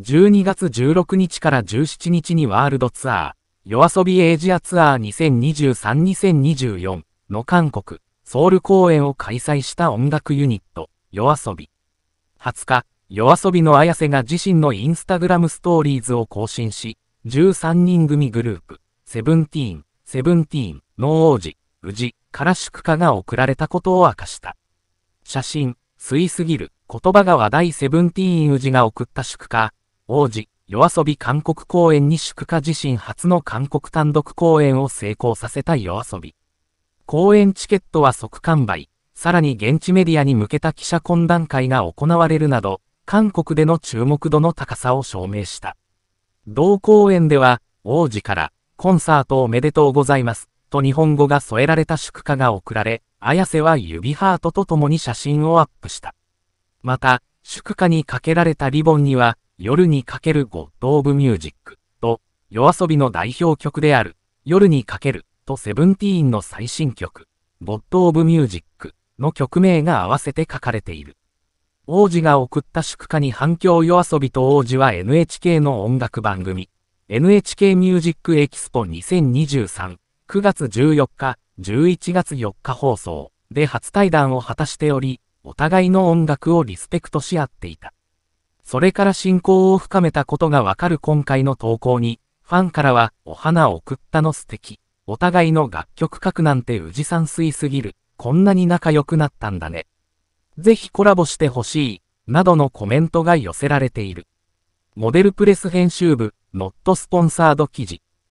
12月16日から17日にワールドツアー、夜遊びエイジアツアー2023-2024の韓国、ソウル公演を開催した音楽ユニット、夜遊び。20日、夜遊びの綾瀬が自身のインスタグラムストーリーズを更新し、13人組グループ、セブンティーン、セブンティーン、の王子、宇治から祝賀が送られたことを明かした。写真、吸いすぎる、言葉が話題セブンティーン宇治が送った祝賀、王子、夜遊び韓国公演に祝賀自身初の韓国単独公演を成功させた夜遊び。公演チケットは即完売、さらに現地メディアに向けた記者懇談会が行われるなど、韓国での注目度の高さを証明した。同公演では、王子から、コンサートおめでとうございます、と日本語が添えられた祝賀が贈られ、綾瀬は指ハートと共に写真をアップした。また、祝賀にかけられたリボンには、夜にかけるゴッド・オブ・ミュージックと、夜遊びの代表曲である、夜にかけるとセブンティーンの最新曲、ゴッド・オブ・ミュージックの曲名が合わせて書かれている。王子が送った祝歌に反響夜遊びと王子は NHK の音楽番組、NHK ミュージックエキスポ2023、9月14日、11月4日放送で初対談を果たしており、お互いの音楽をリスペクトし合っていた。それから信仰を深めたことがわかる今回の投稿に、ファンからは、お花を送ったの素敵。お互いの楽曲書くなんて宇治さんすいすぎる。こんなに仲良くなったんだね。ぜひコラボしてほしい。などのコメントが寄せられている。モデルプレス編集部、ノットスポンサード記事。